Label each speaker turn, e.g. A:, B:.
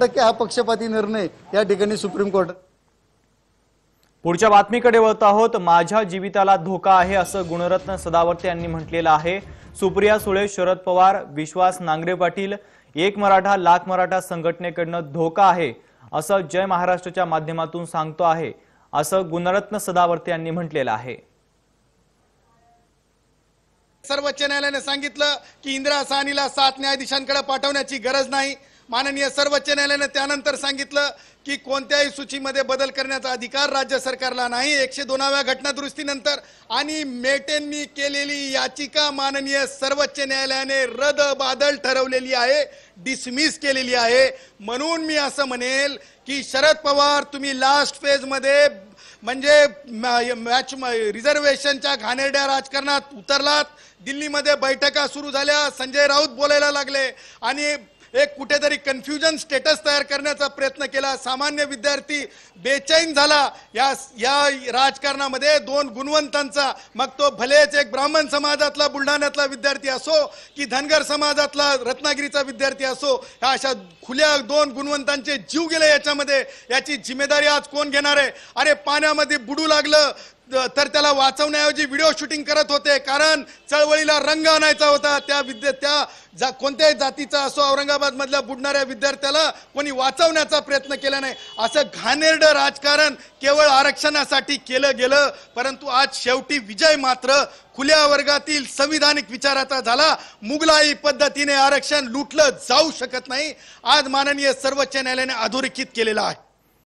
A: टक्के हा पक्षपाती निर्णय या ठिकाणी सुप्रीम कोर्ट पुढच्या बातमीकडे वळत आहोत माझ्या जीविताला धोका आहे असं गुणरत्न सदावर्ते यांनी म्हटलेलं आहे सुप्रिया सुळे शरद पवार विश्वास नांगरे पाटील एक मराठा लाख मराठा संघटनेकडनं धोका आहे असं जय महाराष्ट्रच्या माध्यमातून सांगतो आहे असं गुणरत्न सदावर्ते यांनी म्हटलेलं आहे
B: सर्वोच्च न्यायालयाने सांगितलं की इंदिरा साहनीला सात न्यायाधीशांकडे पाठवण्याची गरज नाही माननीय सर्वोच्च न्यायालयानं त्यानंतर सांगितलं की कोणत्याही सूचीमध्ये बदल करण्याचा अधिकार राज्य सरकारला नाही एकशे दोनाव्या घटनादुरुस्तीनंतर आणि मेटेंनी केलेली याचिका माननीय सर्वोच्च न्यायालयाने रद बादल ठरवलेली आहे डिसमिस केलेली आहे म्हणून मी असं म्हणेल की शरद पवार तुम्ही लास्ट फेजमध्ये म्हणजे मॅच रिझर्वेशनच्या घाणेरड्या राजकारणात उतरलात दिल्लीमध्ये बैठका सुरू झाल्या संजय राऊत बोलायला लागले आणि एक कुठेतरी कन्फ्युजन स्टेटस तयार करण्याचा प्रयत्न केला सामान्य विद्यार्थी बेचैन झाला या या राजकारणामध्ये दोन गुणवंतांचा मग तो भलेच एक ब्राह्मण समाजातला बुलढाण्यातला विद्यार्थी असो की धनगर समाजातला रत्नागिरीचा विद्यार्थी असो ह्या अशा खुल्या दोन गुणवंतांचे जीव गेले याच्यामध्ये याची जिम्मेदारी आज कोण घेणार आहे अरे पाण्यामध्ये बुडू लागलं तर त्याला वाचवण्याऐवजी व्हिडिओ शूटिंग करत होते कारण चळवळीला रंग आणायचा होता त्या विद्या त्या जा कोणत्याही जातीचा असो औरंगाबाद मधल्या बुडणाऱ्या विद्यार्थ्याला कोणी वाचवण्याचा प्रयत्न केला नाही असं घाणेरडं राजकारण केवळ आरक्षणासाठी केलं गेलं परंतु आज शेवटी विजय मात्र खुल्या वर्गातील संविधानिक विचाराचा झाला मुघलाई पद्धतीने आरक्षण लुटलं जाऊ शकत नाही आज माननीय सर्वोच्च न्यायालयाने अधोरेखित केलेलं आहे